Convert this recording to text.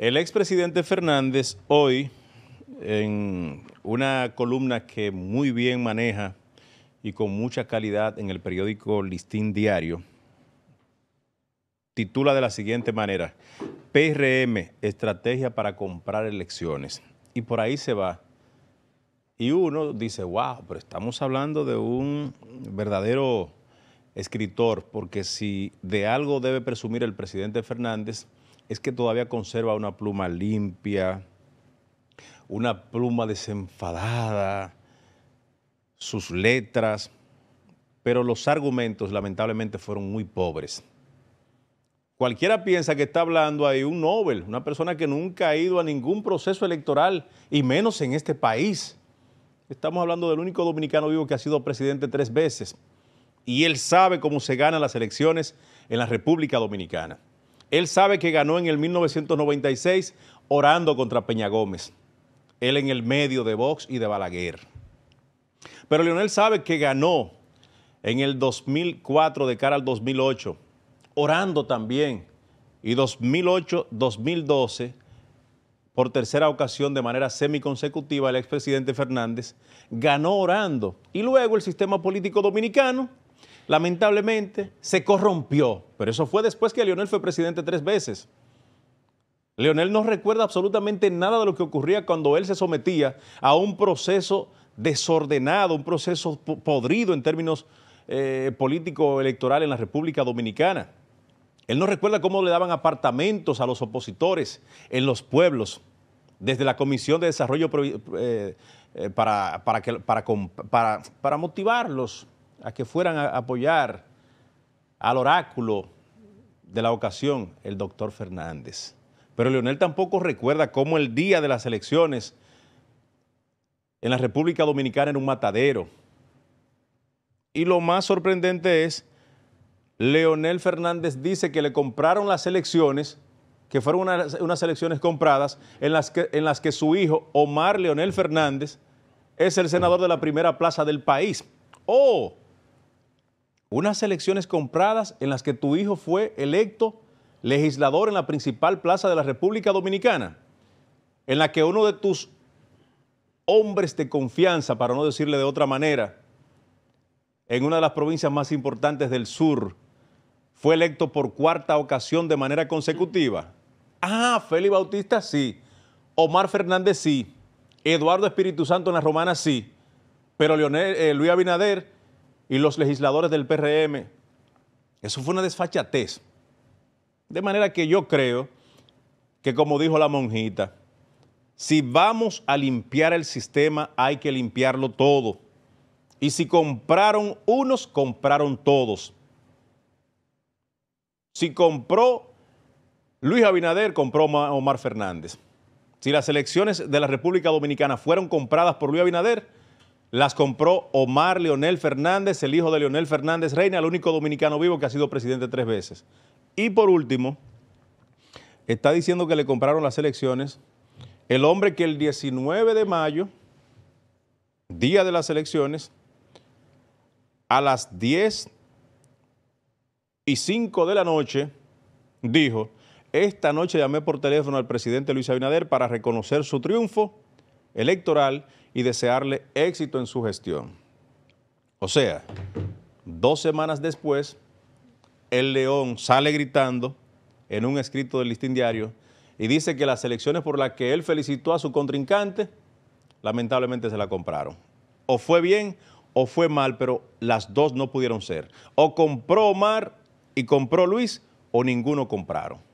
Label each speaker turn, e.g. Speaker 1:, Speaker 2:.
Speaker 1: El expresidente Fernández hoy, en una columna que muy bien maneja y con mucha calidad en el periódico Listín Diario, titula de la siguiente manera, PRM, estrategia para comprar elecciones. Y por ahí se va. Y uno dice, wow, pero estamos hablando de un verdadero escritor, porque si de algo debe presumir el presidente Fernández, es que todavía conserva una pluma limpia, una pluma desenfadada, sus letras, pero los argumentos lamentablemente fueron muy pobres. Cualquiera piensa que está hablando ahí un Nobel, una persona que nunca ha ido a ningún proceso electoral, y menos en este país. Estamos hablando del único dominicano vivo que ha sido presidente tres veces, y él sabe cómo se ganan las elecciones en la República Dominicana. Él sabe que ganó en el 1996 orando contra Peña Gómez. Él en el medio de Vox y de Balaguer. Pero Leonel sabe que ganó en el 2004 de cara al 2008, orando también. Y 2008-2012, por tercera ocasión de manera semiconsecutiva, el expresidente Fernández ganó orando. Y luego el sistema político dominicano lamentablemente se corrompió, pero eso fue después que Leonel fue presidente tres veces. Leonel no recuerda absolutamente nada de lo que ocurría cuando él se sometía a un proceso desordenado, un proceso podrido en términos eh, político-electoral en la República Dominicana. Él no recuerda cómo le daban apartamentos a los opositores en los pueblos, desde la Comisión de Desarrollo eh, eh, para, para, para motivarlos, a que fueran a apoyar al oráculo de la ocasión, el doctor Fernández. Pero Leonel tampoco recuerda cómo el día de las elecciones en la República Dominicana era un matadero. Y lo más sorprendente es, Leonel Fernández dice que le compraron las elecciones, que fueron unas, elecciones compradas, en las, que, en las que su hijo, Omar Leonel Fernández, es el senador de la primera plaza del país. ¡Oh! unas elecciones compradas en las que tu hijo fue electo legislador en la principal plaza de la República Dominicana, en la que uno de tus hombres de confianza, para no decirle de otra manera, en una de las provincias más importantes del sur, fue electo por cuarta ocasión de manera consecutiva. Ah, Félix Bautista sí, Omar Fernández sí, Eduardo Espíritu Santo en la Romana sí, pero eh, Luis Abinader y los legisladores del PRM. Eso fue una desfachatez. De manera que yo creo que, como dijo la monjita, si vamos a limpiar el sistema, hay que limpiarlo todo. Y si compraron unos, compraron todos. Si compró Luis Abinader, compró Omar Fernández. Si las elecciones de la República Dominicana fueron compradas por Luis Abinader, las compró Omar Leonel Fernández, el hijo de Leonel Fernández Reina, el único dominicano vivo que ha sido presidente tres veces. Y por último, está diciendo que le compraron las elecciones el hombre que el 19 de mayo, día de las elecciones, a las 10 y 5 de la noche, dijo, esta noche llamé por teléfono al presidente Luis Abinader para reconocer su triunfo electoral y desearle éxito en su gestión. O sea, dos semanas después, el León sale gritando en un escrito del listín diario y dice que las elecciones por las que él felicitó a su contrincante, lamentablemente se la compraron. O fue bien o fue mal, pero las dos no pudieron ser. O compró Omar y compró Luis, o ninguno compraron.